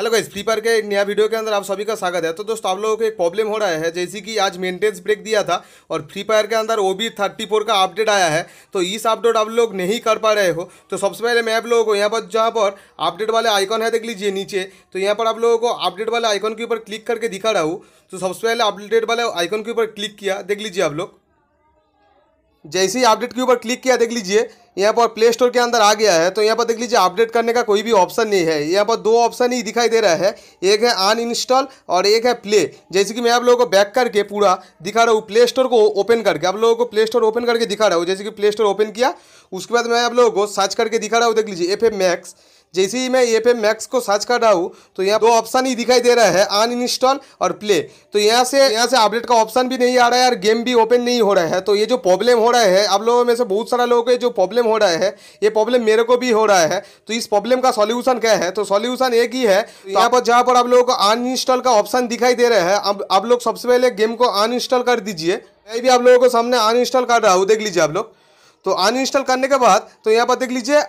hello guys fire के नया video के अंदर आप सभी का स्वागत है तो दोस्तों आप लोगों को एक प्रॉब्लम हो रहा है जैसे कि आज मेंटेनेंस ब्रेक दिया था और फ्री फायर के अंदर ओ बी थर्टी फोर का अपडेट आया है तो इस अपडेट आप लोग नहीं कर पा रहे हो तो सबसे पहले मैं आप लोगों को यहाँ पर जहाँ पर अपडेट वाले आइकॉन है देख लीजिए नीचे तो यहाँ पर आप लोगों को अपडेट वाले आइकॉन के ऊपर क्लिक करके दिखा रहा हूँ तो सबसे पहले अपडेट वाले आइकॉन के ऊपर क्लिक किया देख लीजिए आप लोग जैसे ही अपडेट के ऊपर क्लिक किया देख लीजिए यहाँ पर प्ले स्टोर के अंदर आ गया है तो यहाँ पर देख लीजिए अपडेट करने का कोई भी ऑप्शन नहीं है यहाँ पर दो ऑप्शन ही दिखाई दे रहा है एक है अन इंस्टॉल और एक है प्ले जैसे कि मैं आप लोगों को बैक करके पूरा दिखा रहा हूँ प्ले स्टोर को ओपन करके आप लोगों को प्ले स्टोर ओपन करके दिखा रहा हूँ जैसे कि प्ले स्टोर ओपन किया उसके बाद मैं आप लोगों को सर्च करके दिखा रहा हूँ देख लीजिए एफ मैक्स जैसे ही मैं ये पे मैक्स को सर्च कर रहा हूँ तो यहाँ दो ऑप्शन ही दिखाई दे रहा है अन इंस्टॉल और प्ले तो यहाँ से यहाँ से अपडेट का ऑप्शन भी नहीं आ रहा है और गेम भी ओपन नहीं हो रहा है तो ये जो प्रॉब्लम हो रहा है आप लोगों में से बहुत सारा लोगों के जो प्रॉब्लम हो रहा है ये प्रॉब्लम मेरे को भी हो रहा है तो इस प्रॉब्लम का सॉल्यूशन क्या है तो सॉल्यूशन एक ही है तो यहाँ पर जहाँ पर आप लोगों को अनइंस्टॉल का ऑप्शन दिखाई दे रहा है अब आप लोग सबसे पहले गेम को अनइंस्टॉल कर दीजिए मैं भी आप लोगों को सामने अनइंस्टॉल कर रहा हूँ देख लीजिए आप लोग तो अनइंस्टॉल करने के बाद तो यहाँ पर देख लीजिए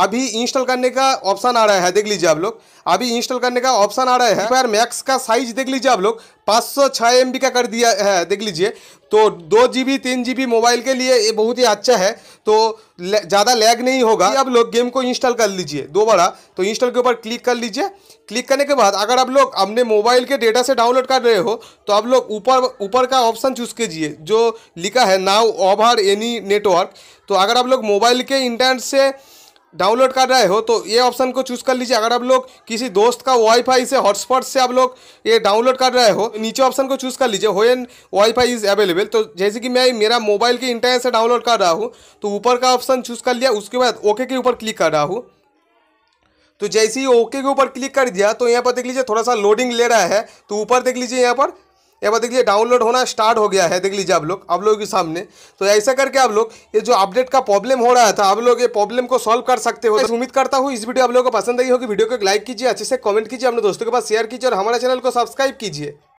अभी इंस्टॉल करने का ऑप्शन आ रहा है देख लीजिए आप लोग अभी इंस्टॉल करने का ऑप्शन आ रहा है फायर मैक्स का साइज देख लीजिए आप लोग पाँच सौ का कर दिया है देख लीजिए तो दो जी बी तीन जी बी मोबाइल के लिए ये बहुत ही अच्छा है तो ज़्यादा लैग नहीं होगा आप लोग गेम को इंस्टॉल कर लीजिए दोबारा तो इंस्टॉल के ऊपर क्लिक कर लीजिए क्लिक करने के बाद अगर आप लोग अपने मोबाइल के डेटा से डाउनलोड कर रहे हो तो आप लोग ऊपर ऊपर का ऑप्शन चूज़ कीजिए जो लिखा है नाउ ओवर एनी नेटवर्क तो अगर आप लोग मोबाइल के इंटरनेट से डाउनलोड कर रहे हो तो ये ऑप्शन को चूज़ कर लीजिए अगर आप लोग किसी दोस्त का वाईफाई से हॉटस्पॉट से आप लोग ये डाउनलोड कर रहे हो नीचे ऑप्शन को चूज़ कर लीजिए हो एन वाईफाई इज़ अवेलेबल तो जैसे कि मैं मेरा मोबाइल के इंटरनेट से डाउनलोड कर रहा हूँ तो ऊपर का ऑप्शन चूज़ कर लिया उसके बाद ओके के ऊपर क्लिक कर रहा हूँ तो जैसे ही ओके के ऊपर क्लिक कर दिया तो यहाँ पर देख लीजिए थोड़ा सा लोडिंग ले रहा है तो ऊपर देख लीजिए यहाँ पर यहाँ पर देख लीजिए डाउनलोड होना स्टार्ट हो गया है देख लीजिए आप लोग आप लोगों के सामने तो ऐसा करके आप लोग ये जो अपडेट का प्रॉब्लम हो रहा था आप लोग ये प्रॉब्लम को सॉल्व कर सकते हो तो उम्मीद करता हूँ इस वीडियो आप लोगों को पसंद आई होगी वीडियो को लाइक कीजिए अच्छे से कमेंट कीजिए अपने दोस्तों के पास शेयर कीजिए और हमारे चैनल को सब्सक्राइब कीजिए